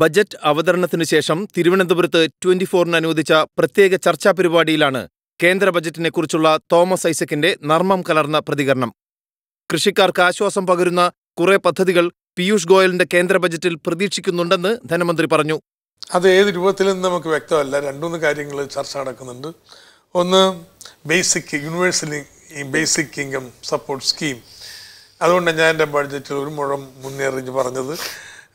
budget അവതരണത്തിനു ശേഷം തിരുവനന്തപുരത്ത് twenty ഫോറിന് അനുവദിച്ച പ്രത്യേക ചർച്ചാ പരിപാടിയിലാണ് കേന്ദ്ര ബജറ്റിനെക്കുറിച്ചുള്ള തോമസ് ഐസക്കിന്റെ നർമ്മം കലർന്ന പ്രതികരണം കൃഷിക്കാർക്ക് ആശ്വാസം പകരുന്ന കുറെ പദ്ധതികൾ പീയൂഷ് ഗോയലിന്റെ കേന്ദ്ര ബജറ്റിൽ പ്രതീക്ഷിക്കുന്നുണ്ടെന്ന് ധനമന്ത്രി പറഞ്ഞു അത് ഏത് രൂപത്തിലും നമുക്ക് വ്യക്തമല്ല രണ്ടുമൂന്ന് കാര്യങ്ങൾ ചർച്ച നടക്കുന്നുണ്ട് ഒന്ന് basic universally basic income support scheme അതുകൊണ്ട് ഞാൻ എൻ്റെ ബഡ്ജറ്റിൽ ഒരു മുഴം മുന്നേറിഞ്ഞ് പറഞ്ഞത്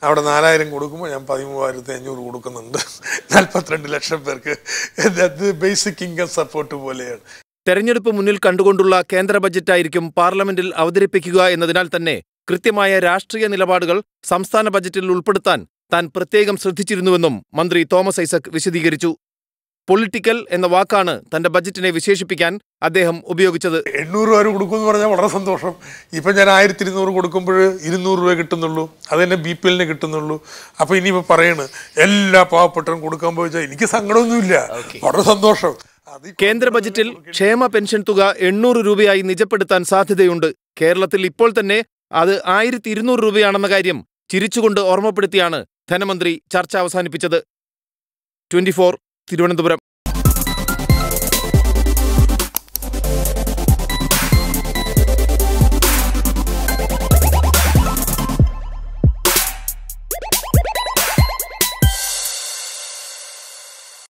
അവിടെ നാലായിരം കൊടുക്കുമ്പോൾ ഞാൻ പതിമൂവായിരത്തി അഞ്ഞൂറ് കൊടുക്കുന്നുണ്ട് നാൽപ്പത്തിരണ്ട് ലക്ഷം പേർക്ക് അത് ബേസിക് ഇൻകം സപ്പോർട്ട് പോലെയാണ് തെരഞ്ഞെടുപ്പ് മുന്നിൽ കണ്ടുകൊണ്ടുള്ള കേന്ദ്ര ബജറ്റായിരിക്കും പാർലമെന്റിൽ അവതരിപ്പിക്കുക എന്നതിനാൽ തന്നെ കൃത്യമായ രാഷ്ട്രീയ നിലപാടുകൾ സംസ്ഥാന ബജറ്റിൽ ഉൾപ്പെടുത്താൻ താൻ പ്രത്യേകം ശ്രദ്ധിച്ചിരുന്നുവെന്നും മന്ത്രി തോമസ് ഐസക് വിശദീകരിച്ചു പൊളിറ്റിക്കൽ എന്ന വാക്കാണ് തന്റെ ബജറ്റിനെ വിശേഷിപ്പിക്കാൻ അദ്ദേഹം ഉപയോഗിച്ചത് എണ്ണൂറ് രൂപ എന്ന് പറഞ്ഞാൽ വളരെ സന്തോഷം ഇപ്പം ഞാൻ ആയിരത്തി ഇരുന്നൂറ് കൊടുക്കുമ്പോൾ ഇരുന്നൂറ് രൂപ കിട്ടുന്നുള്ളൂ അത് തന്നെ ബി പി എല്ലിന് കിട്ടുന്നുള്ളൂ അപ്പം ഇനിയിപ്പോൾ പറയണ് എല്ലാ പാവപ്പെട്ടും കൊടുക്കാൻ പോയിച്ചാൽ എനിക്ക് സങ്കടമൊന്നുമില്ല വളരെ സന്തോഷം കേന്ദ്ര ബജറ്റിൽ ക്ഷേമ പെൻഷൻ തുക എണ്ണൂറ് രൂപയായി നിജപ്പെടുത്താൻ സാധ്യതയുണ്ട് കേരളത്തിൽ ഇപ്പോൾ തന്നെ അത് ആയിരത്തി ഇരുന്നൂറ് രൂപയാണെന്ന കാര്യം ചിരിച്ചുകൊണ്ട് ഓർമ്മപ്പെടുത്തിയാണ് ധനമന്ത്രി ചർച്ച അവസാനിപ്പിച്ചത് ട്വന്റി തിരുവനന്തപുരം